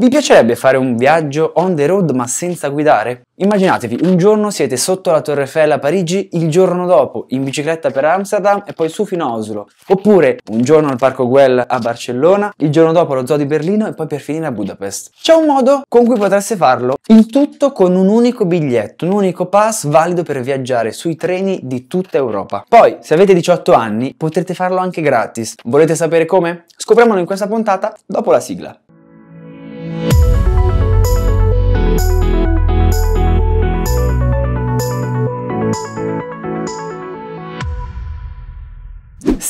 Vi piacerebbe fare un viaggio on the road ma senza guidare? Immaginatevi, un giorno siete sotto la Torre Eiffel a Parigi, il giorno dopo in bicicletta per Amsterdam e poi su fino a Oslo. Oppure un giorno al Parco Güell a Barcellona, il giorno dopo allo zoo di Berlino e poi per finire a Budapest. C'è un modo con cui potreste farlo, il tutto con un unico biglietto, un unico pass valido per viaggiare sui treni di tutta Europa. Poi, se avete 18 anni, potrete farlo anche gratis. Volete sapere come? Scopriamolo in questa puntata dopo la sigla.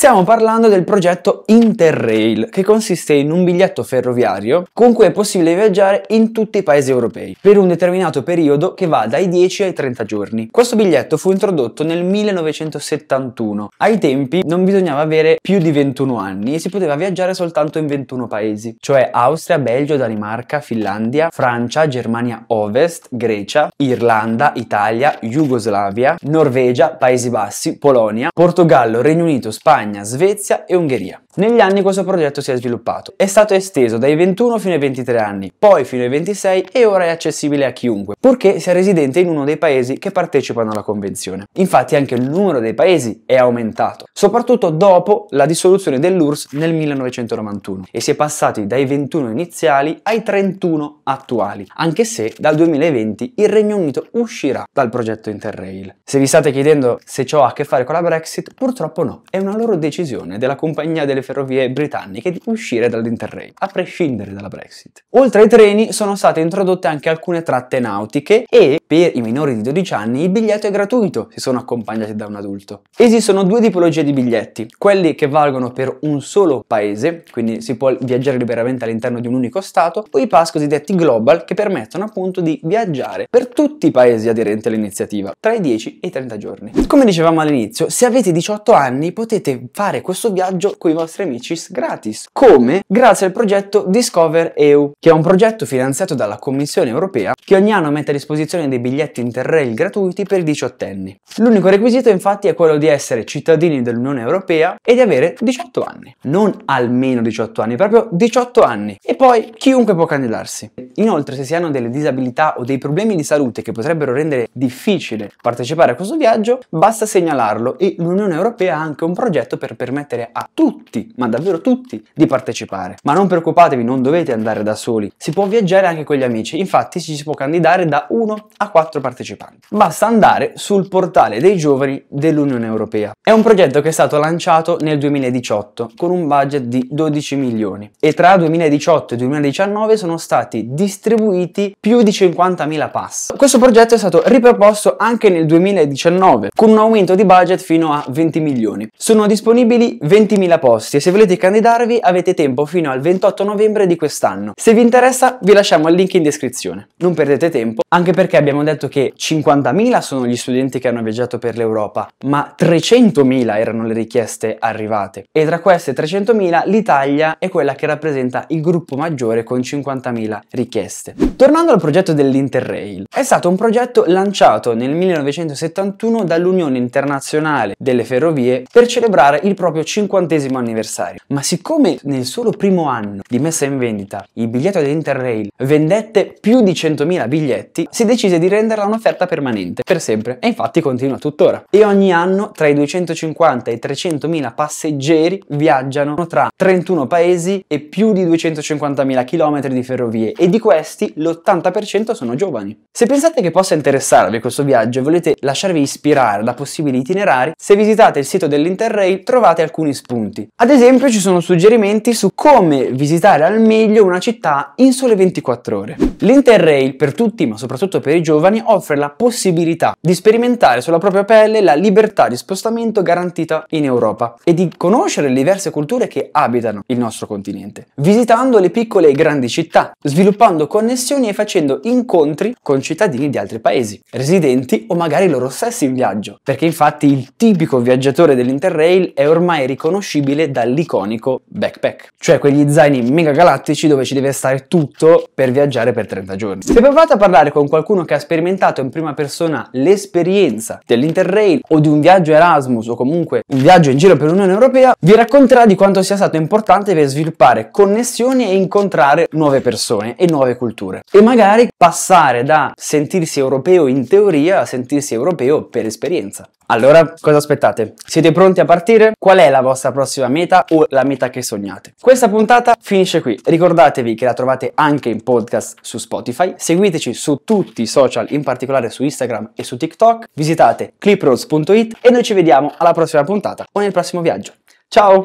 Stiamo parlando del progetto Interrail, che consiste in un biglietto ferroviario con cui è possibile viaggiare in tutti i paesi europei per un determinato periodo che va dai 10 ai 30 giorni. Questo biglietto fu introdotto nel 1971. Ai tempi non bisognava avere più di 21 anni e si poteva viaggiare soltanto in 21 paesi, cioè Austria, Belgio, Danimarca, Finlandia, Francia, Germania Ovest, Grecia, Irlanda, Italia, Jugoslavia, Norvegia, Paesi Bassi, Polonia, Portogallo, Regno Unito, Spagna Spagna, Svezia e Ungheria. Negli anni questo progetto si è sviluppato. È stato esteso dai 21 fino ai 23 anni, poi fino ai 26 e ora è accessibile a chiunque, purché sia residente in uno dei paesi che partecipano alla convenzione. Infatti anche il numero dei paesi è aumentato, soprattutto dopo la dissoluzione dell'URSS nel 1991 e si è passati dai 21 iniziali ai 31 attuali, anche se dal 2020 il Regno Unito uscirà dal progetto Interrail. Se vi state chiedendo se ciò ha a che fare con la Brexit, purtroppo no, è una loro decisione della compagnia delle delle ferrovie britanniche di uscire dall'Interrail, a prescindere dalla Brexit. Oltre ai treni sono state introdotte anche alcune tratte nautiche e per i minori di 12 anni il biglietto è gratuito se sono accompagnati da un adulto. Esistono due tipologie di biglietti, quelli che valgono per un solo paese, quindi si può viaggiare liberamente all'interno di un unico stato, o i pass cosiddetti global che permettono appunto di viaggiare per tutti i paesi aderenti all'iniziativa, tra i 10 e i 30 giorni. Come dicevamo all'inizio, se avete 18 anni potete fare questo viaggio con i vostri vostri amici gratis, come grazie al progetto Discover EU, che è un progetto finanziato dalla Commissione europea che ogni anno mette a disposizione dei biglietti Interrail gratuiti per i diciottenni. L'unico requisito infatti è quello di essere cittadini dell'Unione Europea e di avere 18 anni, non almeno 18 anni, proprio 18 anni. E poi chiunque può candidarsi. Inoltre se si hanno delle disabilità o dei problemi di salute che potrebbero rendere difficile partecipare a questo viaggio, basta segnalarlo e l'Unione Europea ha anche un progetto per permettere a tutti, ma davvero tutti, di partecipare. Ma non preoccupatevi, non dovete andare da soli, si può viaggiare anche con gli amici, infatti ci si può candidare da 1 a 4 partecipanti. Basta andare sul portale dei giovani dell'Unione Europea. È un progetto che è stato lanciato nel 2018 con un budget di 12 milioni e tra 2018 e 2019 sono stati distribuiti distribuiti più di 50.000 pass. Questo progetto è stato riproposto anche nel 2019 con un aumento di budget fino a 20 milioni. Sono disponibili 20.000 posti e se volete candidarvi avete tempo fino al 28 novembre di quest'anno. Se vi interessa vi lasciamo il link in descrizione. Non perdete tempo anche perché abbiamo detto che 50.000 sono gli studenti che hanno viaggiato per l'Europa ma 300.000 erano le richieste arrivate e tra queste 300.000 l'Italia è quella che rappresenta il gruppo maggiore con 50.000 richieste richieste. Tornando al progetto dell'Interrail, è stato un progetto lanciato nel 1971 dall'Unione Internazionale delle Ferrovie per celebrare il proprio cinquantesimo anniversario. Ma siccome nel solo primo anno di messa in vendita il biglietto dell'Interrail vendette più di 100.000 biglietti, si decise di renderla un'offerta permanente per sempre e infatti continua tuttora. E ogni anno tra i 250 e i 300.000 passeggeri viaggiano tra 31 paesi e più di 250.000 km di ferrovie e di questi l'80% sono giovani. Se pensate che possa interessarvi questo viaggio e volete lasciarvi ispirare da possibili itinerari, se visitate il sito dell'Interrail trovate alcuni spunti. Ad esempio ci sono suggerimenti su come visitare al meglio una città in sole 24 ore. L'Interrail per tutti, ma soprattutto per i giovani, offre la possibilità di sperimentare sulla propria pelle la libertà di spostamento garantita in Europa e di conoscere le diverse culture che abitano il nostro continente, visitando le piccole e grandi città, sviluppando effettuando connessioni e facendo incontri con cittadini di altri paesi, residenti o magari loro stessi in viaggio, perché infatti il tipico viaggiatore dell'Interrail è ormai riconoscibile dall'iconico backpack, cioè quegli zaini mega galattici dove ci deve stare tutto per viaggiare per 30 giorni. Se provate a parlare con qualcuno che ha sperimentato in prima persona l'esperienza dell'Interrail o di un viaggio Erasmus o comunque un viaggio in giro per l'Unione Europea, vi racconterà di quanto sia stato importante per sviluppare connessioni e incontrare nuove persone e nuove nuove culture e magari passare da sentirsi europeo in teoria a sentirsi europeo per esperienza. Allora, cosa aspettate? Siete pronti a partire? Qual è la vostra prossima meta o la meta che sognate? Questa puntata finisce qui. Ricordatevi che la trovate anche in podcast su Spotify. Seguiteci su tutti i social, in particolare su Instagram e su TikTok. Visitate cliprose.it e noi ci vediamo alla prossima puntata o nel prossimo viaggio. Ciao!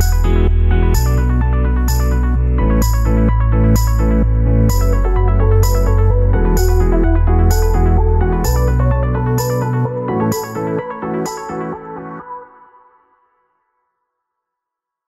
Thank you.